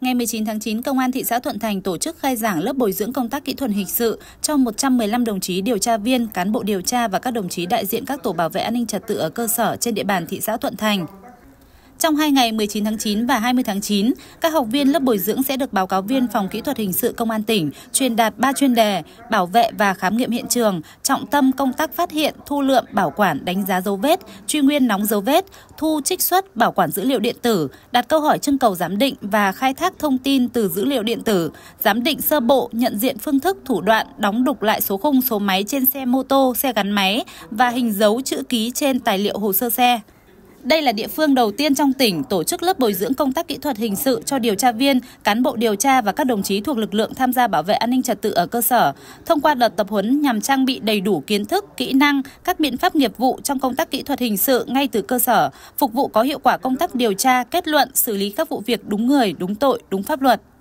Ngày 19 tháng 9, Công an thị xã Thuận Thành tổ chức khai giảng lớp bồi dưỡng công tác kỹ thuật hình sự cho 115 đồng chí điều tra viên, cán bộ điều tra và các đồng chí đại diện các tổ bảo vệ an ninh trật tự ở cơ sở trên địa bàn thị xã Thuận Thành. Trong 2 ngày 19 tháng 9 và 20 tháng 9, các học viên lớp bồi dưỡng sẽ được báo cáo viên Phòng Kỹ thuật Hình sự Công an tỉnh truyền đạt 3 chuyên đề bảo vệ và khám nghiệm hiện trường, trọng tâm công tác phát hiện, thu lượm, bảo quản, đánh giá dấu vết, truy nguyên nóng dấu vết, thu trích xuất, bảo quản dữ liệu điện tử, đặt câu hỏi trưng cầu giám định và khai thác thông tin từ dữ liệu điện tử, giám định sơ bộ, nhận diện phương thức, thủ đoạn, đóng đục lại số khung số máy trên xe mô tô, xe gắn máy và hình dấu chữ ký trên tài liệu hồ sơ xe. Đây là địa phương đầu tiên trong tỉnh tổ chức lớp bồi dưỡng công tác kỹ thuật hình sự cho điều tra viên, cán bộ điều tra và các đồng chí thuộc lực lượng tham gia bảo vệ an ninh trật tự ở cơ sở. Thông qua đợt tập huấn nhằm trang bị đầy đủ kiến thức, kỹ năng, các biện pháp nghiệp vụ trong công tác kỹ thuật hình sự ngay từ cơ sở, phục vụ có hiệu quả công tác điều tra, kết luận, xử lý các vụ việc đúng người, đúng tội, đúng pháp luật.